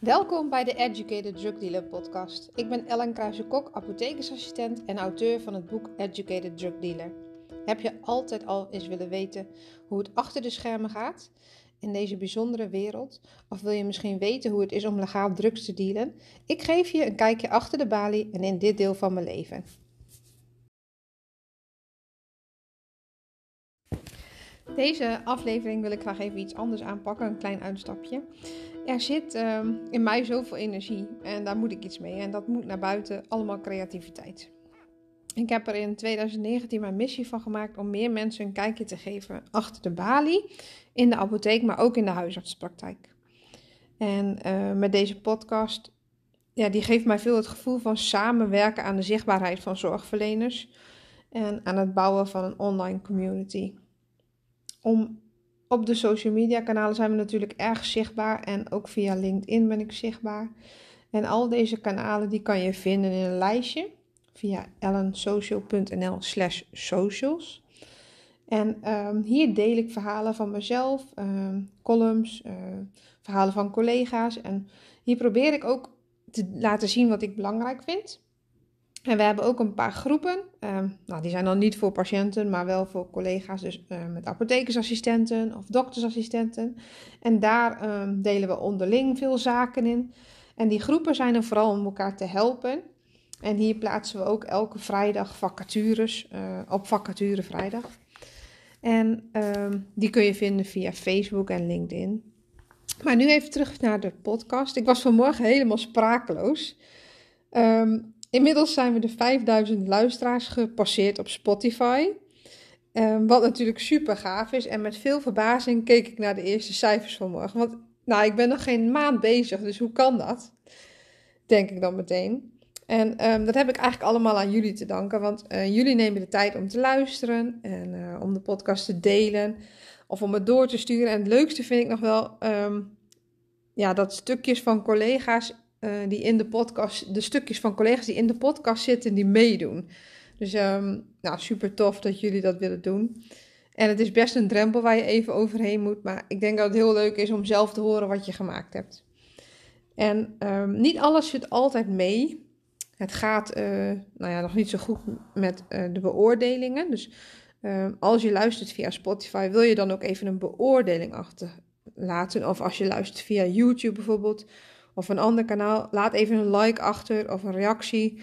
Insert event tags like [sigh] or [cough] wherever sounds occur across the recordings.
Welkom bij de Educated Drug Dealer podcast. Ik ben Ellen kruijsen apothekersassistent en auteur van het boek Educated Drug Dealer. Heb je altijd al eens willen weten hoe het achter de schermen gaat in deze bijzondere wereld? Of wil je misschien weten hoe het is om legaal drugs te dealen? Ik geef je een kijkje achter de balie en in dit deel van mijn leven. Deze aflevering wil ik graag even iets anders aanpakken, een klein uitstapje er zit ehm, in mij zoveel energie en daar moet ik iets mee. En dat moet naar buiten, allemaal creativiteit. Ik heb er in 2019 mijn missie van gemaakt om meer mensen een kijkje te geven achter de balie, in de apotheek, maar ook in de huisartspraktijk. En eh, met deze podcast, ja, die geeft mij veel het gevoel van samenwerken aan de zichtbaarheid van zorgverleners en aan het bouwen van een online community. Om op de social media kanalen zijn we natuurlijk erg zichtbaar en ook via LinkedIn ben ik zichtbaar. En al deze kanalen die kan je vinden in een lijstje via ellensocial.nl slash socials. En ehm, hier deel ik verhalen van mezelf, ehm, columns, eh, verhalen van collega's. En hier probeer ik ook te laten zien wat ik belangrijk vind. En we hebben ook een paar groepen. Ehm, nou, die zijn dan niet voor patiënten, maar wel voor collega's, dus ehm, met apothekersassistenten of doktersassistenten. En daar ehm, delen we onderling veel zaken in. En die groepen zijn er vooral om elkaar te helpen. En hier plaatsen we ook elke vrijdag vacatures eh, op vacature vrijdag. En die kun je vinden via Facebook en LinkedIn. Maar nu even terug naar de podcast. Ik was vanmorgen helemaal sprakeloos. Um, inmiddels zijn we de 5000 luisteraars gepasseerd op Spotify. Ehm, wat natuurlijk super gaaf is. En met veel verbazing keek ik naar de eerste cijfers vanmorgen. Want nou, ik ben nog geen maand bezig, dus hoe kan dat? Denk ik dan meteen. En ehm, dat heb ik eigenlijk allemaal aan jullie te danken. Want eh, jullie nemen de tijd om te luisteren en eh, om de podcast te delen of om het door te sturen. En het leukste vind ik nog wel ehm, ja, dat stukjes van collega's eh, die in de podcast, de stukjes van collega's die in de podcast zitten, die meedoen. Dus ehm, nou, super tof dat jullie dat willen doen. En het is best een drempel waar je even overheen moet. Maar ik denk dat het heel leuk is om zelf te horen wat je gemaakt hebt. En ehm, niet alles zit altijd mee. Het gaat eh, nou ja, nog niet zo goed met eh, de beoordelingen. Dus ehm, als je luistert via Spotify, wil je dan ook even een beoordeling achterlaten. Of als je luistert via YouTube bijvoorbeeld, of een ander kanaal. Laat even een like achter of een reactie.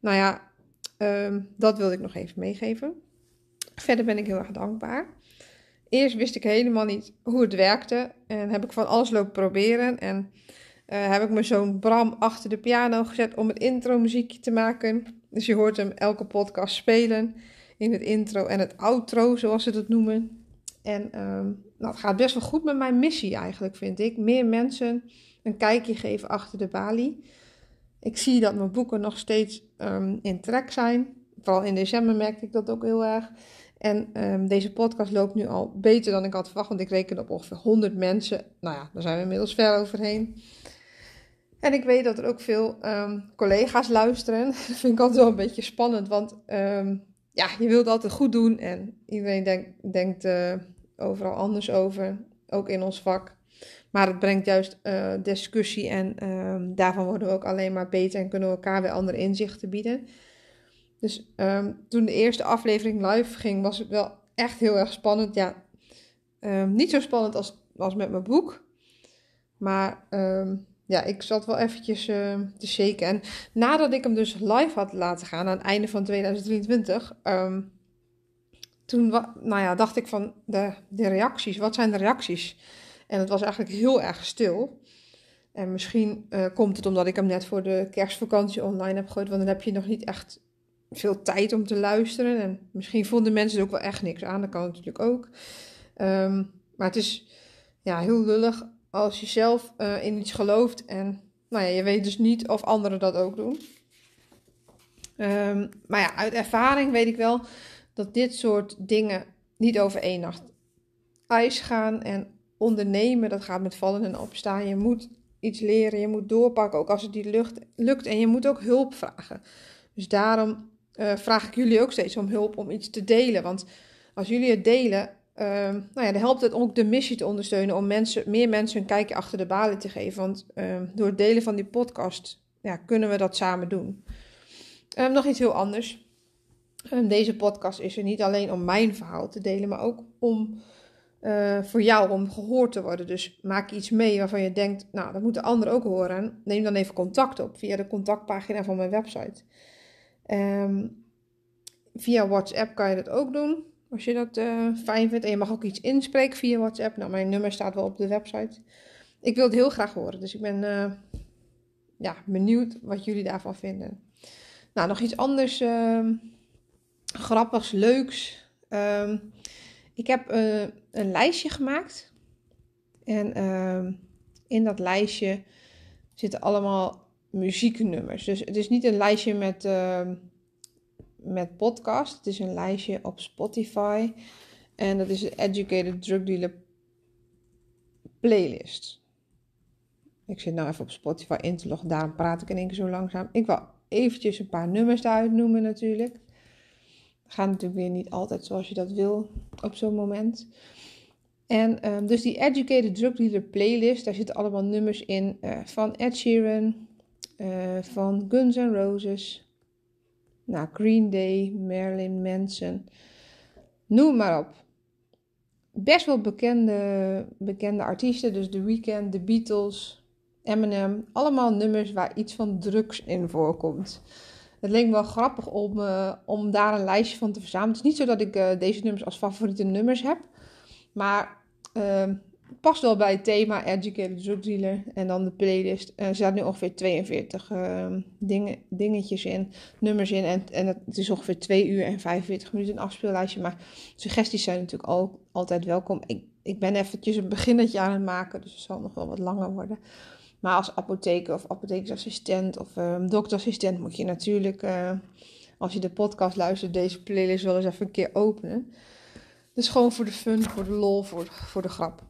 Nou ja, ehm, dat wilde ik nog even meegeven. Verder ben ik heel erg dankbaar. Eerst wist ik helemaal niet hoe het werkte en heb ik van alles lopen proberen. En eh, heb ik mijn zoon Bram achter de piano gezet om het intro muziekje te maken. Dus je hoort hem elke podcast spelen in het intro en het outro, zoals ze dat noemen. En ehm, nou, het gaat best wel goed met mijn missie eigenlijk, vind ik. Meer mensen een kijkje geven achter de balie. Ik zie dat mijn boeken nog steeds ehm, in trek zijn. Vooral in december merkte ik dat ook heel erg. En ehm, deze podcast loopt nu al beter dan ik had verwacht, want ik reken op ongeveer 100 mensen. Nou ja, daar zijn we inmiddels ver overheen. En ik weet dat er ook veel collega's luisteren. [laughs] Dat vind ik altijd wel een beetje spannend, want ja, je wilt altijd goed doen en iedereen denkt, denkt eh, overal anders over, ook in ons vak. Maar het brengt juist eh, discussie en ehm, daarvan worden we ook alleen maar beter en kunnen we elkaar weer andere inzichten bieden. Dus ehm, toen de eerste aflevering live ging, was het wel echt heel erg spannend. Ja, ehm, niet zo spannend als, als met mijn boek. Maar ja, ik zat wel eventjes te shaken. En nadat ik hem dus live had laten gaan aan het einde van 2023, toen nou ja, dacht ik van de, de reacties, wat zijn de reacties? En het was eigenlijk heel erg stil. En misschien eh, komt het omdat ik hem net voor de kerstvakantie online heb gegooid, want dan heb je nog niet echt veel tijd om te luisteren. En misschien vonden mensen er ook wel echt niks aan, dat kan natuurlijk ook. Ehm, maar het is ja, heel lullig als je zelf eh, in iets gelooft en nou ja, je weet dus niet of anderen dat ook doen. Ehm, maar ja, uit ervaring weet ik wel dat dit soort dingen niet over één nacht ijs gaan. En ondernemen, dat gaat met vallen en opstaan. Je moet iets leren, je moet doorpakken, ook als het niet lukt. lukt en je moet ook hulp vragen. Dus daarom eh, vraag ik jullie ook steeds om hulp om iets te delen. Want als jullie het delen, eh, nou ja, dan helpt het ook de missie te ondersteunen om mensen, meer mensen een kijkje achter de balen te geven. Want eh, door het delen van die podcast ja, kunnen we dat samen doen. Ehm, nog iets heel anders. Ehm, deze podcast is er niet alleen om mijn verhaal te delen, maar ook om eh, voor jou om gehoord te worden. Dus maak iets mee waarvan je denkt, nou, dat moeten anderen ook horen. Neem dan even contact op via de contactpagina van mijn website. Ehm, via WhatsApp kan je dat ook doen, als je dat eh, fijn vindt. En je mag ook iets inspreken via WhatsApp. Nou, mijn nummer staat wel op de website. Ik wil het heel graag horen, dus ik ben eh, ja, benieuwd wat jullie daarvan vinden. Nou, nog iets anders ehm, grappigs, leuks. Ehm, ik heb eh, een lijstje gemaakt. En ehm, in dat lijstje zitten allemaal muzieknummers. Dus het is niet een lijstje met, ehm, met podcast. Het is een lijstje op Spotify. En dat is de Educated Drug Dealer playlist. Ik zit nou even op Spotify in te loggen. Daarom praat ik in één keer zo langzaam. Ik wil eventjes een paar nummers daaruit noemen natuurlijk gaat natuurlijk weer niet altijd zoals je dat wil op zo'n moment. En ehm, dus die Educated Drug Dealer playlist, daar zitten allemaal nummers in eh, van Ed Sheeran, eh, van Guns N' Roses, nou, Green Day, Marilyn Manson, noem maar op. Best wel bekende, bekende artiesten, dus The Weeknd, The Beatles, Eminem, allemaal nummers waar iets van drugs in voorkomt het leek me wel grappig om, eh, om daar een lijstje van te verzamelen. Het is niet zo dat ik eh, deze nummers als favoriete nummers heb. Maar ehm, het past wel bij het thema Educated Drug Dealer. En dan de playlist. er zaten nu ongeveer 42 ehm, dingen, dingetjes in, nummers in. En, en het is ongeveer 2 uur en 45 minuten een afspeellijstje. Maar suggesties zijn natuurlijk ook altijd welkom. Ik, ik ben eventjes een beginnetje aan het maken. Dus het zal nog wel wat langer worden. Maar als apotheker of apothekersassistent of ehm, doktersassistent moet je natuurlijk, eh, als je de podcast luistert, deze playlist wel eens even een keer openen. Dus gewoon voor de fun, voor de lol, voor, voor de grap.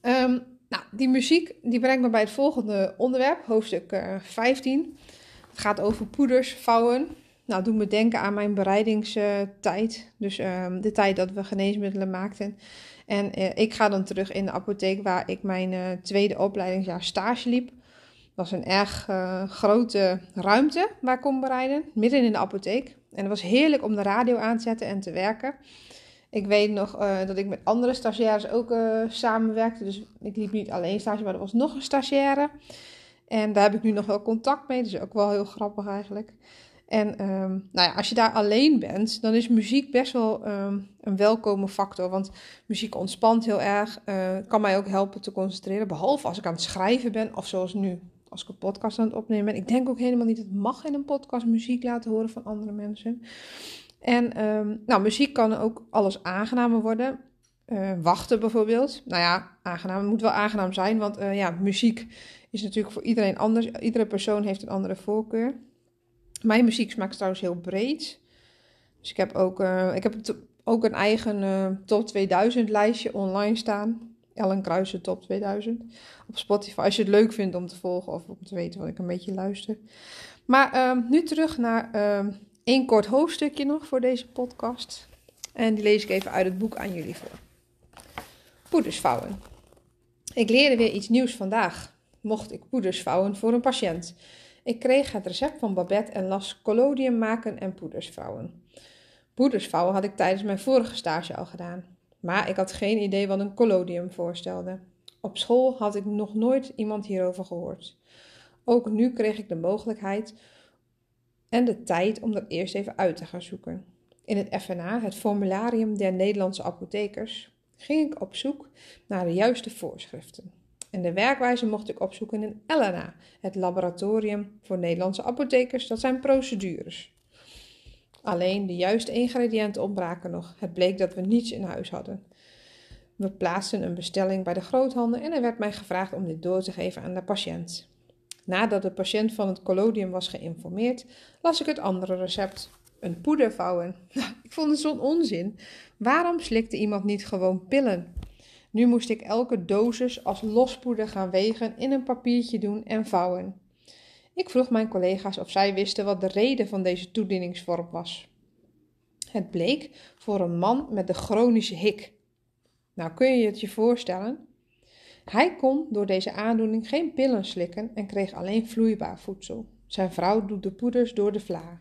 Ehm, nou, die muziek die brengt me bij het volgende onderwerp, hoofdstuk 15. Eh, het gaat over poeders, vouwen. Nou, doet me denken aan mijn bereidingstijd. Dus ehm, de tijd dat we geneesmiddelen maakten. En eh, ik ga dan terug in de apotheek waar ik mijn eh, tweede opleidingsjaar stage liep. Dat was een erg eh, grote ruimte waar ik kon bereiden, midden in de apotheek. En het was heerlijk om de radio aan te zetten en te werken. Ik weet nog dat ik met andere stagiaires ook samenwerkte. Dus ik liep niet alleen stage, maar er was nog een stagiaire. En daar heb ik nu nog wel contact mee. Dus ook wel heel grappig eigenlijk. En ehm, nou ja, als je daar alleen bent, dan is muziek best wel ehm, een welkome factor. Want muziek ontspant heel erg, uh, kan mij ook helpen te concentreren. Behalve als ik aan het schrijven ben, of zoals nu, als ik een podcast aan het opnemen ben. Ik denk ook helemaal niet, het mag in een podcast muziek laten horen van andere mensen. En ehm, nou, muziek kan ook alles aangenamer worden. Eh, wachten bijvoorbeeld. Nou ja, aangenaam. Het moet wel aangenaam zijn, want eh, ja, muziek is natuurlijk voor iedereen anders. Iedere persoon heeft een andere voorkeur. Mijn muziek is trouwens heel breed. Dus ik heb ook, eh, ik heb ook een eigen eh, top 2000 lijstje online staan. Ellen Kruijsen top 2000 op Spotify. Als je het leuk vindt om te volgen of om te weten wat ik een beetje luister. Maar ehm, nu terug naar ehm, één kort hoofdstukje nog voor deze podcast. En die lees ik even uit het boek aan jullie voor. Poeders vouwen. Ik leerde weer iets nieuws vandaag. Mocht ik poeders vouwen voor een patiënt. Ik kreeg het recept van Babette en las collodium maken en poeders vouwen. Poeders vouwen had ik tijdens mijn vorige stage al gedaan, maar ik had geen idee wat een collodium voorstelde. Op school had ik nog nooit iemand hierover gehoord. Ook nu kreeg ik de mogelijkheid en de tijd om dat eerst even uit te gaan zoeken. In het FNA, het Formularium der Nederlandse Apothekers, ging ik op zoek naar de juiste voorschriften en de werkwijze mocht ik opzoeken in Elena, het laboratorium voor Nederlandse apothekers dat zijn procedures. Alleen de juiste ingrediënten ontbraken nog. Het bleek dat we niets in huis hadden. We plaatsten een bestelling bij de groothandel en er werd mij gevraagd om dit door te geven aan de patiënt. Nadat de patiënt van het collodium was geïnformeerd, las ik het andere recept. Een poeder vouwen. [laughs] ik vond het zo'n onzin. Waarom slikte iemand niet gewoon pillen? Nu moest ik elke dosis als lospoeder gaan wegen, in een papiertje doen en vouwen. Ik vroeg mijn collega's of zij wisten wat de reden van deze toedieningsvorm was. Het bleek voor een man met de chronische hik. Nou kun je het je voorstellen? Hij kon door deze aandoening geen pillen slikken en kreeg alleen vloeibaar voedsel. Zijn vrouw doet de poeders door de vla.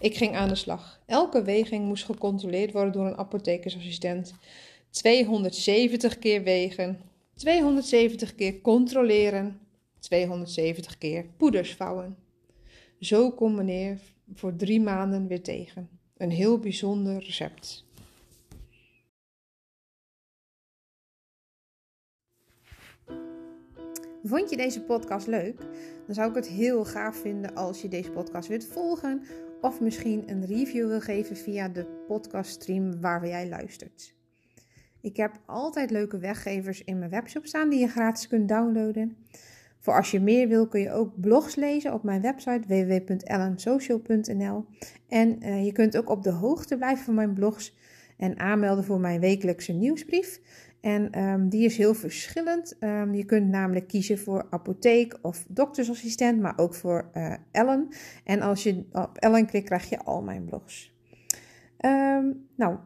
Ik ging aan de slag. Elke weging moest gecontroleerd worden door een apothekersassistent. 270 keer wegen, 270 keer controleren, 270 keer poeders vouwen. Zo kom meneer voor drie maanden weer tegen. Een heel bijzonder recept. Vond je deze podcast leuk? Dan zou ik het heel gaaf vinden als je deze podcast wilt volgen of misschien een review wil geven via de podcaststream waar jij luistert. Ik heb altijd leuke weggevers in mijn webshop staan die je gratis kunt downloaden. Voor als je meer wil kun je ook blogs lezen op mijn website www.ellensocial.nl. En eh, je kunt ook op de hoogte blijven van mijn blogs en aanmelden voor mijn wekelijkse nieuwsbrief. En ehm, die is heel verschillend. Ehm, je kunt namelijk kiezen voor apotheek of doktersassistent, maar ook voor eh, Ellen. En als je op Ellen klikt, krijg je al mijn blogs. Ehm, nou,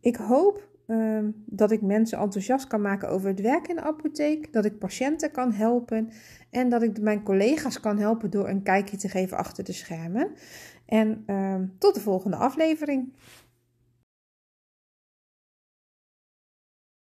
ik hoop Ehm, dat ik mensen enthousiast kan maken over het werk in de apotheek, dat ik patiënten kan helpen en dat ik mijn collega's kan helpen door een kijkje te geven achter de schermen. En ehm, tot de volgende aflevering.